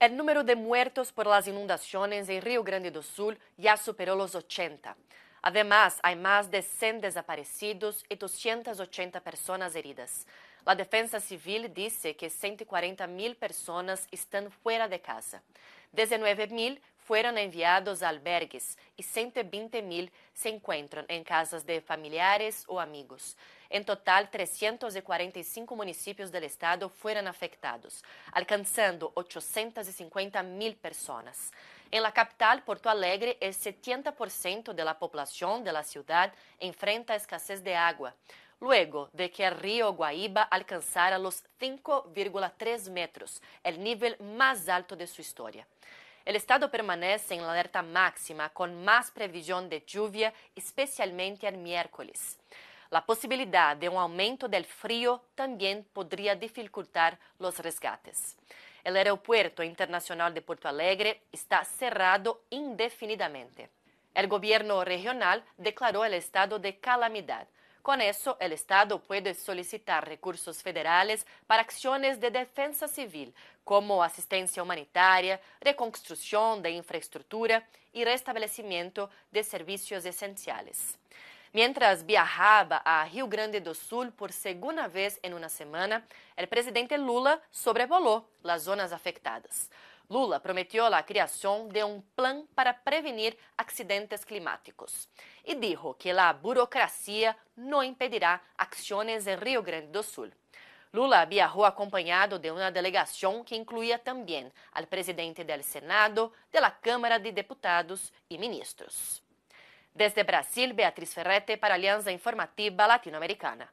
El número de muertos por las inundaciones en Río Grande do Sul ya superó los 80. Además, hay más de 100 desaparecidos y 280 personas heridas. La Defensa Civil dice que 140.000 personas están fuera de casa. Desde 9.000 fueron enviados a albergues e 120 mil se encontram em casas de familiares ou amigos. Em total, 345 municípios do estado foram afetados, alcançando 850 mil pessoas. Em la capital, Porto Alegre, el 70% de la población de la ciudad enfrenta escasez de agua. Luego de que el río Guaíba alcanzara los 5,3 metros, el nivel más alto de su historia. El estado permanece en la alerta máxima con más previsión de lluvia, especialmente el miércoles. La posibilidad de un aumento del frío también podría dificultar los rescates. El aeropuerto internacional de Porto Alegre está cerrado indefinidamente. El gobierno regional declaró el estado de calamidad. Con eso, el Estado puede solicitar recursos federales para acciones de defensa civil, como asistencia humanitaria, reconstrucción de infraestructura y restablecimiento de servicios esenciales. Mientras viajaba a Rio Grande do Sul por segunda vez en una semana, el presidente Lula sobrevoló las zonas afectadas. Lula prometeu a criação de um plano para prevenir acidentes climáticos e disse que a burocracia não impedirá ações em Rio Grande do Sul. Lula viajou acompanhado de uma delegação que incluía também al presidente do Senado, da Câmara de Deputados e ministros. Desde Brasil, Beatriz Ferrete para a Aliança Informativa Latinoamericana.